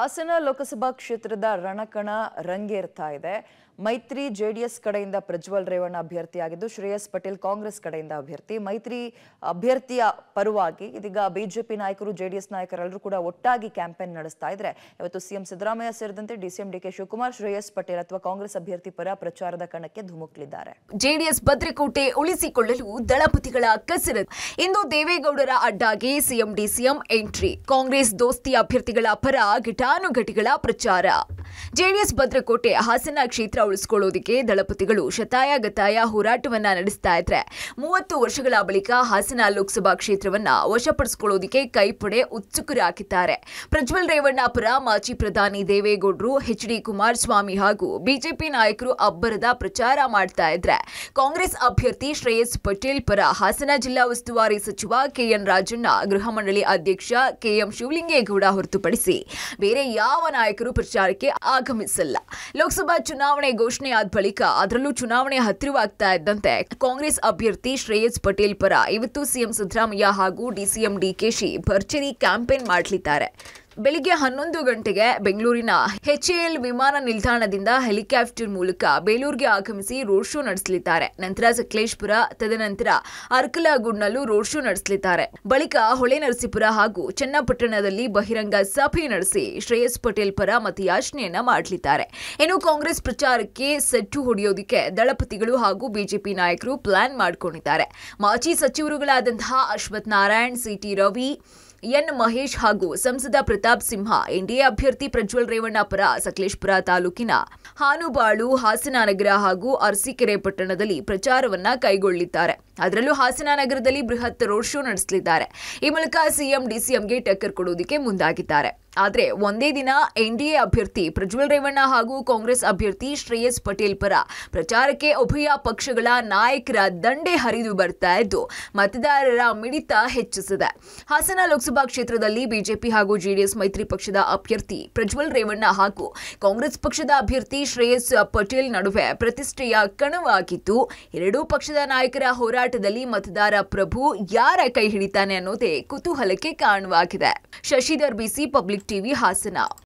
ಹಾಸನ ಲೋಕಸಭಾ ಕ್ಷೇತ್ರದ ರಣಕಣ ರಂಗೇರ್ತಾ ಇದೆ ಮೈತ್ರಿ ಜೆಡಿಎಸ್ ಕಡೆಯಿಂದ ಪ್ರಜ್ವಲ್ ರೇವಣ್ಣ ಅಭ್ಯರ್ಥಿಯಾಗಿದ್ದು ಶ್ರೇಯಸ್ ಪಟೇಲ್ ಕಾಂಗ್ರೆಸ್ ಕಡೆಯಿಂದ ಅಭ್ಯರ್ಥಿ ಮೈತ್ರಿ ಅಭ್ಯರ್ಥಿಯ ಪರವಾಗಿ ಇದೀಗ ಬಿಜೆಪಿ ನಾಯಕರು ಜೆಡಿಎಸ್ ನಾಯಕರೆಲ್ಲರೂ ಕೂಡ ಒಟ್ಟಾಗಿ ಕ್ಯಾಂಪೇನ್ ನಡೆಸ್ತಾ ಇದ್ರೆ ಇವತ್ತು ಸಿಎಂ ಸಿದ್ದರಾಮಯ್ಯ ಸೇರಿದಂತೆ ಡಿಸಿಎಂ ಡಿಕೆ ಶಿವಕುಮಾರ್ ಶ್ರೇಯಸ್ ಪಟೇಲ್ ಅಥವಾ ಕಾಂಗ್ರೆಸ್ ಅಭ್ಯರ್ಥಿ ಪರ ಪ್ರಚಾರದ ಕಣಕ್ಕೆ ಧುಮುಕ್ಲಿದ್ದಾರೆ ಜೆಡಿಎಸ್ ಭದ್ರಕೋಟೆ ಉಳಿಸಿಕೊಳ್ಳಲು ದಳಪತಿಗಳ ಕಸರತ್ತು ಇಂದು ದೇವೇಗೌಡರ ಅಡ್ಡಾಗಿ ಸಿಎಂ ಡಿಸಿಎಂ ಎಂಟ್ರಿ ಕಾಂಗ್ರೆಸ್ ದೋಸ್ತಿ ಅಭ್ಯರ್ಥಿಗಳ ಪರ ಘಟಾನುಘಟಿಗಳ ಪ್ರಚಾರ ಜೆಡಿಎಸ್ ಭದ್ರಕೋಟೆ ಹಾಸನ ಕ್ಷೇತ್ರ ಉಳಿಸಿಕೊಳ್ಳೋದಿಕ್ಕೆ ದಳಪತಿಗಳು ಶತಾಯ ಗತಾಯ ಹೋರಾಟವನ್ನ ನಡೆಸ್ತಾ ಇದ್ರೆ ಮೂವತ್ತು ವರ್ಷಗಳ ಬಳಿಕ ಹಾಸನ ಲೋಕಸಭಾ ಕ್ಷೇತ್ರವನ್ನ ವಶಪಡಿಸಿಕೊಳ್ಳೋದಿಕ್ಕೆ ಕೈಪಡೆ ಉತ್ಸುಕರಾಗಿದ್ದಾರೆ ಪ್ರಜ್ವಲ್ ರೇವಣ್ಣ ಪರ ಮಾಜಿ ಪ್ರಧಾನಿ ದೇವೇಗೌಡರು ಎಚ್ ಡಿ ಕುಮಾರಸ್ವಾಮಿ ಹಾಗೂ ಬಿಜೆಪಿ ನಾಯಕರು ಅಬ್ಬರದ ಪ್ರಚಾರ ಮಾಡ್ತಾ ಇದ್ರೆ ಕಾಂಗ್ರೆಸ್ ಅಭ್ಯರ್ಥಿ ಶ್ರೇಯಸ್ ಪಟೇಲ್ ಪರ ಹಾಸನ ಜಿಲ್ಲಾ ಉಸ್ತುವಾರಿ ಸಚಿವ ಕೆಎನ್ ರಾಜಣ್ಣ ಗೃಹ ಮಂಡಳಿ ಅಧ್ಯಕ್ಷ ಕೆಎಂ ಶಿವಲಿಂಗೇಗೌಡ ಹೊರತುಪಡಿಸಿ ಬೇರೆ ಯಾವ ನಾಯಕರು ಪ್ರಚಾರಕ್ಕೆ ಆಗಮಿಸಲ್ಲ ಲೋಕಸಭಾ ಚುನಾವಣೆ ಘೋಷಣೆಯಾದ ಬಳಿಕ ಅದರಲ್ಲೂ ಚುನಾವಣೆ ಹತ್ತಿರವಾಗ್ತಾ ಇದ್ದಂತೆ ಕಾಂಗ್ರೆಸ್ ಅಭ್ಯರ್ಥಿ ಶ್ರೇಯಸ್ ಪಟೇಲ್ ಪರ ಇವತ್ತು ಸಿಎಂ ಸಿದ್ದರಾಮಯ್ಯ ಹಾಗೂ ಡಿಸಿಎಂ ಡಿಕೆಶಿ ಭರ್ಜರಿ ಕ್ಯಾಂಪೇನ್ ಮಾಡಲಿದ್ದಾರೆ ಬೆಳಿಗ್ಗೆ ಹನ್ನೊಂದು ಗಂಟೆಗೆ ಬೆಂಗಳೂರಿನ ಎಲ್ ವಿಮಾನ ನಿಲ್ದಾಣದಿಂದ ಹೆಲಿಕಾಪ್ಟರ್ ಮೂಲಕ ಬೇಲೂರಿಗೆ ಆಗಮಿಸಿ ರೋಡ್ ಶೋ ನಡೆಸಲಿದ್ದಾರೆ ನಂತರ ಸಕಲೇಶ್ಪುರ ತದನಂತರ ಅರ್ಕಲಗುಡ್ನಲ್ಲೂ ರೋಡ್ ಶೋ ನಡೆಸಲಿದ್ದಾರೆ ಬಳಿಕ ಹೊಳೆ ನರಸೀಪುರ ಹಾಗೂ ಚನ್ನಪಟ್ಟಣದಲ್ಲಿ ಬಹಿರಂಗ ಸಭೆ ನಡೆಸಿ ಶ್ರೇಯಸ್ ಪಟೇಲ್ ಪರ ಮತಯಾಚನೆಯನ್ನ ಮಾಡಲಿದ್ದಾರೆ ಇನ್ನು ಕಾಂಗ್ರೆಸ್ ಪ್ರಚಾರಕ್ಕೆ ಸೆಟ್ಟು ಹೊಡೆಯೋದಕ್ಕೆ ದಳಪತಿಗಳು ಹಾಗೂ ಬಿಜೆಪಿ ನಾಯಕರು ಪ್ಲಾನ್ ಮಾಡಿಕೊಂಡಿದ್ದಾರೆ ಮಾಜಿ ಸಚಿವರುಗಳಾದಂತಹ ಅಶ್ವಥ್ ನಾರಾಯಣ್ ಸಿಟಿ ರವಿ ಎನ್ ಮಹೇಶ್ ಹಾಗೂ ಸಂಸದ ಪ್ರತಾಪ್ ಸಿಂಹ ಎನ್ಡಿಎ ಅಭ್ಯರ್ಥಿ ಪ್ರಜ್ವಲ್ ರೇವಣ್ಣಪುರ ಪರ ಸಕಲೇಶ್ಪುರ ತಾಲೂಕಿನ ಹಾನುಬಾಳು ನಗರ ಹಾಗೂ ಅರಸಿಕೆರೆ ಪಟ್ಟಣದಲ್ಲಿ ಪ್ರಚಾರವನ್ನ ಕೈಗೊಳ್ಳಿದ್ದಾರೆ ಅದರಲ್ಲೂ ಹಾಸನ ನಗರದಲ್ಲಿ ಬೃಹತ್ ರೋಡ್ ಶೋ ನಡೆಸಲಿದ್ದಾರೆ ಈ ಮೂಲಕ ಸಿಎಂ ಡಿಸಿಎಂಗೆ ಟಕ್ಕರ್ ಕೊಡುವುದಕ್ಕೆ ಮುಂದಾಗಿದ್ದಾರೆ ಆದರೆ ಒಂದೇ ದಿನ ಎನ್ಡಿಎ ಅಭ್ಯರ್ಥಿ ಪ್ರಜ್ವಲ್ ರೇವಣ್ಣ ಹಾಗೂ ಕಾಂಗ್ರೆಸ್ ಅಭ್ಯರ್ಥಿ ಶ್ರೇಯಸ್ ಪಟೇಲ್ ಪರ ಪ್ರಚಾರಕ್ಕೆ ಉಭಯ ಪಕ್ಷಗಳ ನಾಯಕರ ದಂಡೆ ಹರಿದು ಬರ್ತಾ ಇದ್ದು ಮತದಾರರ ಮಿಡಿತ ಹೆಚ್ಚಿಸಿದೆ ಹಾಸನ ಲೋಕಸಭಾ ಕ್ಷೇತ್ರದಲ್ಲಿ ಬಿಜೆಪಿ ಹಾಗೂ ಜೆಡಿಎಸ್ ಮೈತ್ರಿ ಪಕ್ಷದ ಅಭ್ಯರ್ಥಿ ಪ್ರಜ್ವಲ್ ರೇವಣ್ಣ ಹಾಗೂ ಕಾಂಗ್ರೆಸ್ ಪಕ್ಷದ ಅಭ್ಯರ್ಥಿ ಶ್ರೇಯಸ್ ಪಟೇಲ್ ನಡುವೆ ಪ್ರತಿಷ್ಠೆಯ ಕಣವಾಗಿದ್ದು ಎರಡೂ ಪಕ್ಷದ ನಾಯಕರ ಹೋರಾಟ ಹೋರಾಟದಲ್ಲಿ ಮತದಾರ ಪ್ರಭು ಯಾರ ಕೈ ಹಿಡಿತಾನೆ ಅನ್ನೋದೇ ಕುತೂಹಲಕ್ಕೆ ಕಾರಣವಾಗಿದೆ Shashidhar BC public TV Hassan